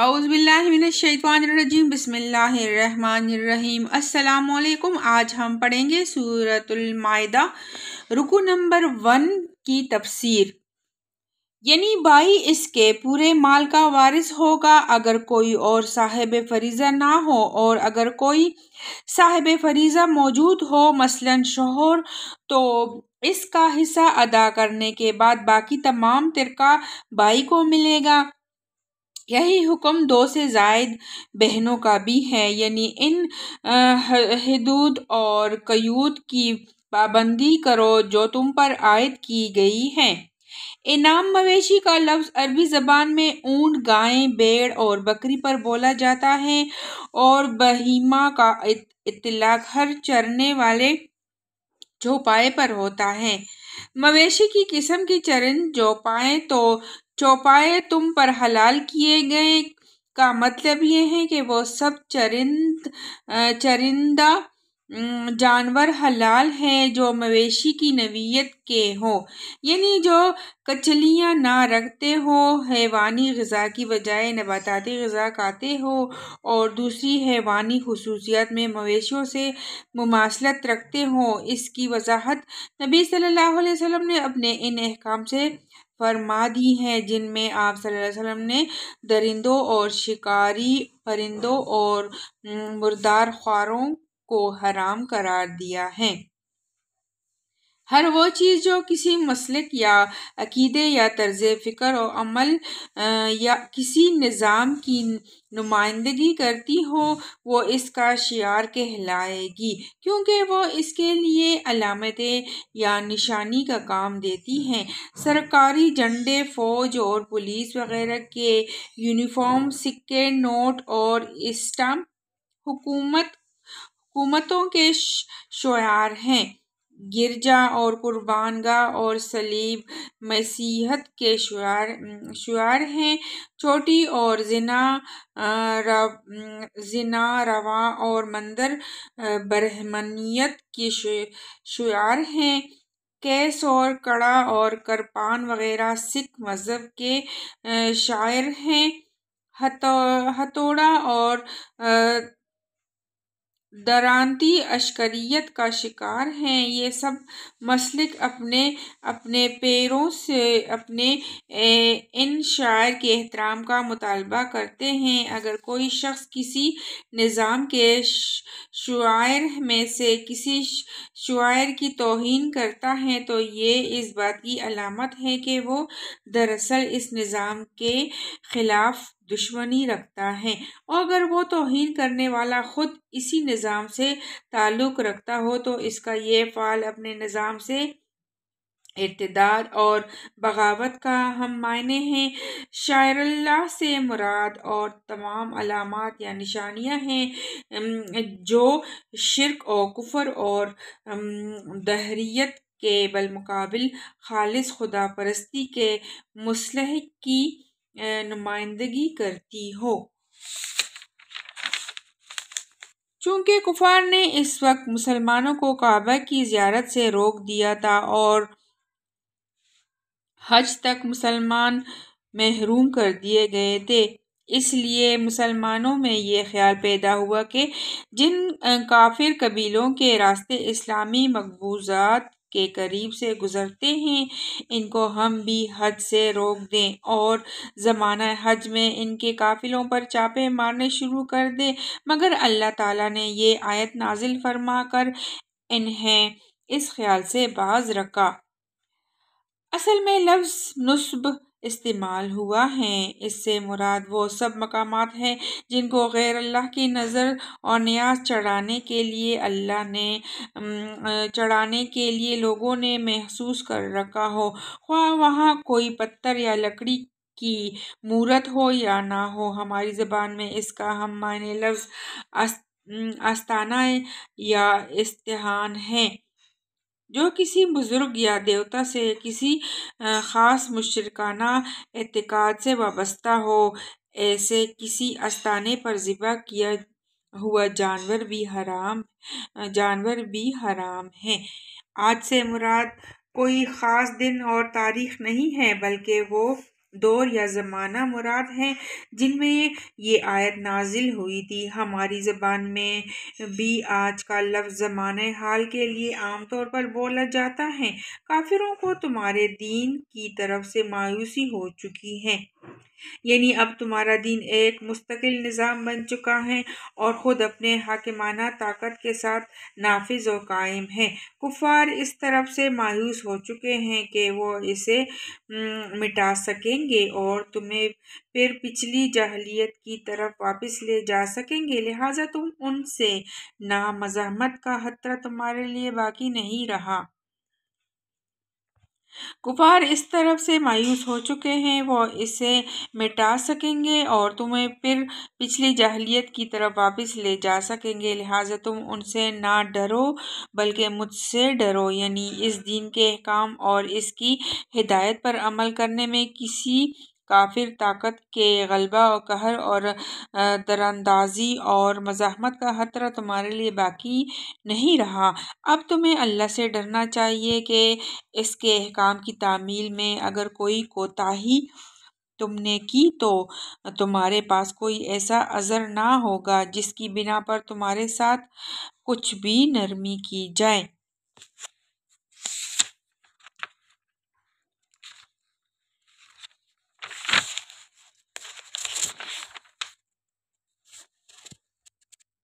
आउज़बिल्लाशैतवानरजीम बसमीम अल्लाम आज हम पढ़ेंगे सूरतुलमायदा रुकू नंबर वन की तफसीर यानी भाई इसके पूरे माल का वारिस होगा अगर कोई और साहिब फरीज़ा ना हो और अगर कोई साहिब फरीज़ा मौजूद हो मसलन शोहर तो इसका हिस्सा अदा करने के बाद बाकी तमाम तिरका भाई को मिलेगा यही हुक्म दो से जायद बहनों का भी है यानी इन हदूद और कयूद की पाबंदी करो जो तुम पर आयद की गई है इनाम मवेशी का लफ्ज़ अरबी ज़बान में ऊंट गायें बेड़ और बकरी पर बोला जाता है और बहीमा का इतलाक हर चरने वाले चौपाए पर होता है मवेशी की किस्म की जो पाए तो चौपाए तुम पर हलाल किए गए का मतलब यह है कि वो सब चरिंद चरिंदा जानवर हलाल हैं जो मवेशी की नवीयत के हो यानी जो कचलियाँ ना रखते हो हैवानी गज़ा की बजाय नबाताती गज़ा खाते हो और दूसरी हैवानी खसूसियात में मवेशियों से मुमासलत रखते हो इसकी वजाहत नबी सल्लल्लाहु अलैहि वसल्लम ने अपने इन अहकाम से फरमा दी हैं जिनमें आप सल्लल्लाहु अलैहि वसल्लम ने दरिंदों और शिकारी परिंदों और मुर्दार ख्वारों को हराम करार दिया है हर वो चीज़ जो किसी मसलक या अकीदे या तर्ज फ़िक्र और अमल या किसी निज़ाम की नुमाइंदगी करती हो वो इसका शियार कहलाएगी क्योंकि वो इसके लिए अलामतें या निशानी का काम देती हैं सरकारी झंडे फ़ौज और पुलिस वगैरह के यूनिफॉर्म सिक्के नोट और स्टम्प हुकूमत हुकूमतों के शोयार हैं गिरजा और कुर्बानगा और सलीब मसीहत के शुआर शुआर हैं छोटी और जिना रव, जिना रवा और मंदर ब्रह्मनियत के शुआर हैं कैस और कड़ा और करपान वगैरह सिख मज़हब के शायर हैं हथौड़ा और दरानती अशकरियत का शिकार हैं ये सब मसलिक अपने अपने पैरों से अपने इन शायर के एहतराम का मुतालबा करते हैं अगर कोई शख्स किसी निज़ाम के शायर में से किसी शायर की तोहन करता है तो ये इस बात की अलामत है कि वो दरअसल इस निज़ाम के ख़िलाफ़ दुश्मनी रखता है और अगर वो तोहन करने वाला ख़ुद इसी निज़ाम से ताल्लुक़ रखता हो तो इसका ये फ़ाल अपने निज़ाम से इतदार और बगावत का हम मायने हैं शायरल्ला से मुराद और तमाम अलामत या निशानियाँ हैं जो शिरक और कुफर और दहरीत के बलमकबिल खालिस खुदा परस्ती के मुसलह की नुमाइंदगी करती हो चूंकि कुफार ने इस वक्त मुसलमानों को काबा की जियारत से रोक दिया था और हज तक मुसलमान महरूम कर दिए गए थे इसलिए मुसलमानों में ये ख्याल पैदा हुआ कि जिन काफिर कबीलों के रास्ते इस्लामी मकबूजात के करीब से गुज़रते हैं इनको हम भी हज से रोक दें और ज़माना हज में इनके काफ़िलों पर चापे मारने शुरू कर दें मगर अल्लाह ताला ने ये आयत नाजिल फरमा कर इन्हें इस ख्याल से बाज रखा असल में लफ्ज़ नस्ब इस्तेमाल हुआ है इससे मुराद वो सब मकाम हैं जिनको गैर अल्लाह की नज़र और न्याज चढ़ाने के लिए अल्लाह ने चढ़ाने के लिए लोगों ने महसूस कर रखा हो ख्वा वहाँ कोई पत्थर या लकड़ी की मूरत हो या ना हो हमारी ज़बान में इसका हम मायने लफ्ज़ आस्ताना या इस्तेहान है जो किसी बुज़ुर्ग या देवता से किसी ख़ास मुशरकाना एतकाद से वाबस्ता हो ऐसे किसी अस्ताने पर ज़िबा किया हुआ जानवर भी हराम जानवर भी हराम है आज से मुराद कोई ख़ास दिन और तारीख़ नहीं है बल्कि वो दौर या ज़माना मुराद हैं जिनमें ये आयत नाजिल हुई थी हमारी ज़बान में भी आज का लफ्ज़ ज़मान हाल के लिए आम तौर पर बोला जाता है काफिरों को तुम्हारे दीन की तरफ से मायूसी हो चुकी है यानी अब तुम्हारा दीन एक मुस्तकिल निज़ाम बन चुका है और ख़ुद अपने हाकिमाना ताकत के साथ नाफिज और कायम है कुफार इस तरफ से मायूस हो चुके हैं कि वो इसे मिटा सकेंगे और तुम्हें फिर पिछली जहलीत की तरफ वापस ले जा सकेंगे लिहाजा तुम उनसे ना मज़ामत का ख़तरा तुम्हारे लिए बाकी नहीं रहा कुफार इस तरफ से मायूस हो चुके हैं वो इसे मिटा सकेंगे और तुम्हें फिर पिछली जहलीत की तरफ वापस ले जा सकेंगे लिहाजा तुम उनसे ना डरो बल्कि मुझसे डरो यानी इस दीन के काम और इसकी हिदायत पर अमल करने में किसी काफ़िर ताकत के गलबा और कहर और दरानंदाजी और मज़ाहमत का ख़तरा तुम्हारे लिए बाकी नहीं रहा अब तुम्हें अल्लाह से डरना चाहिए कि इसके अहकाम की तामील में अगर कोई कोताही तुमने की तो तुम्हारे पास कोई ऐसा अज़र ना होगा जिसकी बिना पर तुम्हारे साथ कुछ भी नरमी की जाए